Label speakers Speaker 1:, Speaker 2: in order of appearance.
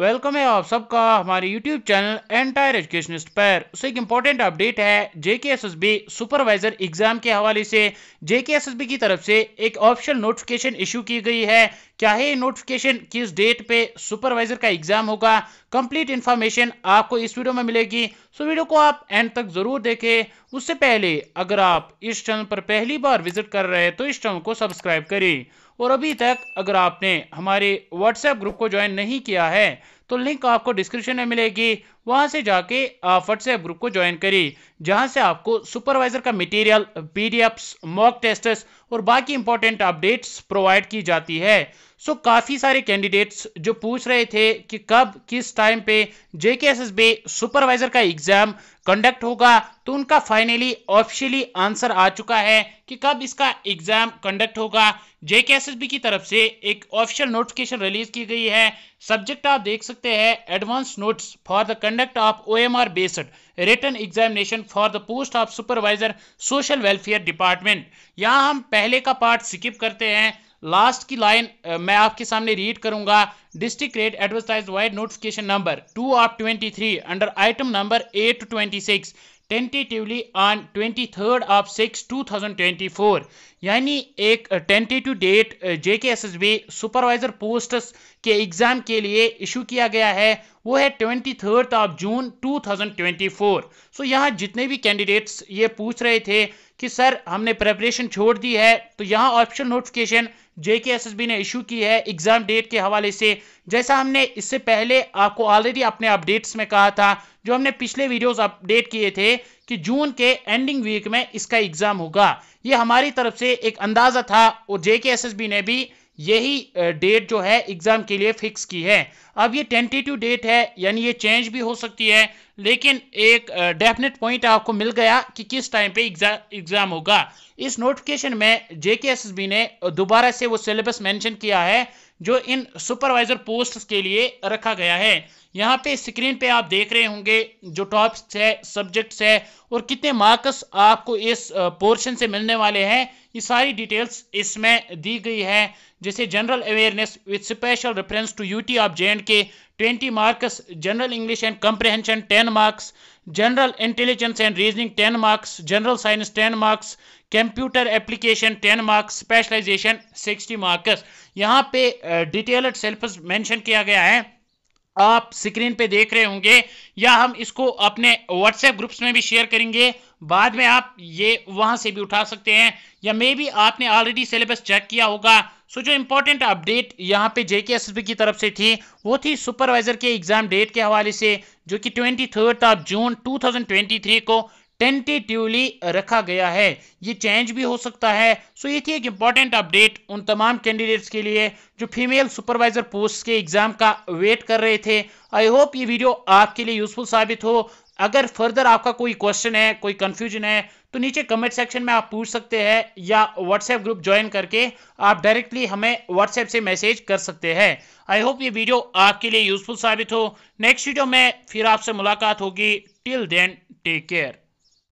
Speaker 1: welcome है आप सबका हमारे यूट्यूब चैनल एंटायर एजुकेशनिस्ट पर उसे एक इम्पॉर्टेंट अपडेट है जेके बी सुपरवाइजर एग्जाम के हवाले से जेके बी की तरफ से एक ऑप्शनल नोटिफिकेशन इशू की गई है क्या है नोटिफिकेशन किस डेट पे सुपरवाइजर का एग्जाम होगा कंप्लीट इन्फॉर्मेशन आपको इस वीडियो में मिलेगी सो वीडियो को आप एंड तक जरूर देखें उससे पहले अगर आप इस चैनल पर पहली बार विजिट कर रहे हैं तो इस चैनल को सब्सक्राइब करें और अभी तक अगर आपने हमारे व्हाट्सएप ग्रुप को ज्वाइन नहीं किया है तो लिंक आपको डिस्क्रिप्शन में मिलेगी वहां से जाके आप व्हाट्सएप ग्रुप को ज्वाइन करिए जहां से आपको सुपरवाइजर का मटेरियल पीडीएफ्स मॉक टेस्ट और बाकी इंपॉर्टेंट अपडेट्स प्रोवाइड की जाती है सो so, काफ़ी सारे कैंडिडेट्स जो पूछ रहे थे कि कब किस टाइम पे J K S S B supervisor का एग्ज़ाम कंडक्ट होगा तो उनका फाइनली ऑफिशियली आंसर आ चुका है कि कब इसका एग्जाम कंडक्ट होगा जेकेएसएसबी की तरफ से एक ऑफिशियल नोटिफिकेशन रिलीज की गई है सब्जेक्ट आप देख सकते हैं advance notes for the conduct of O M R based written examination for the post of supervisor social welfare department यहां हम पहले का पार्ट स्किप करते हैं लास्ट की लाइन uh, मैं आपके सामने रीड करूंगा district rate advertise vide notification number two of twenty three under item number eight twenty six tentatively on twenty third of six two thousand twenty four यानी एक tentative date J K S S B supervisor post के exam के लिए issue किया गया है वो है twenty third of June two thousand twenty four so यहाँ जितने भी कैंडिडेट्स ये पूछ रहे थे कि सर हमने प्रेपरेशन छोड़ दी है तो यहाँ ऑप्शन नोटिफिकेशन जेकेएसएसबी ने इशू की है एग्जाम डेट के हवाले से जैसा हमने इससे पहले आपको ऑलरेडी अपने अपडेट्स में कहा था जो हमने पिछले वीडियोस अपडेट किए थे कि जून के एंडिंग वीक में इसका एग्जाम होगा ये हमारी तरफ से एक अंदाजा था और जेकेएसएसबी ने भी यही डेट जो है एग्जाम के लिए फिक्स की है अब ये टेंटेटिव डेट है यानी ये चेंज भी हो सकती है लेकिन एक डेफिनेट पॉइंट आपको मिल गया कि किस टाइम पे एग्ज़ाम होगा इस नोटिफिकेशन में जेकेएसएसबी ने दोबारा से वो सिलेबस मेंशन किया है जो इन सुपरवाइजर पोस्ट के लिए रखा गया है यहाँ पे स्क्रीन पे आप देख रहे होंगे जो टॉप्स है सब्जेक्ट्स है और कितने मार्क्स आपको इस पोर्शन से मिलने वाले हैं ये सारी डिटेल्स इसमें दी गई है जैसे general awareness with special reference to UT of J and K 20 marks general english and comprehension 10 marks general intelligence and reasoning 10 marks general science 10 marks computer application 10 marks specialization 60 marks यहाँ पे detailed syllabus mention किया गया है आप screen पे देख रहे होंगे या हम इसको अपने व्हाट्सएप ग्रुप्स में भी शेयर करेंगे बाद में आप ये वहां से भी उठा सकते हैं या मे भी आपने ऑलरेडी सिलेबस चेक किया होगा सो जो इम्पोर्टेंट अपडेट यहाँ पे एस की तरफ से थी वो थी सुपरवाइजर के एग्ज़ाम डेट के हवाले से जो कि twenty third of June two को टेंटेटिवली रखा गया है ये चेंज भी हो सकता है सो ये थी एक इंपॉर्टेंट अपडेट उन तमाम कैंडिडेट्स के लिए जो फीमेल सुपरवाइजर पोस्ट के एग्जाम का वेट कर रहे थे आई होप ये वीडियो आपके लिए यूजफुल साबित हो अगर फर्दर आपका कोई क्वेश्चन है कोई कंफ्यूजन है तो नीचे कमेंट सेक्शन में आप पूछ सकते हैं या व्हाट्सएप ग्रुप ज्वाइन करके आप डायरेक्टली हमें व्हाट्सएप से मैसेज कर सकते हैं आई होप ये वीडियो आपके लिए यूजफुल साबित हो नेक्स्ट वीडियो में फिर आपसे मुलाकात होगी टिल देन टेक केयर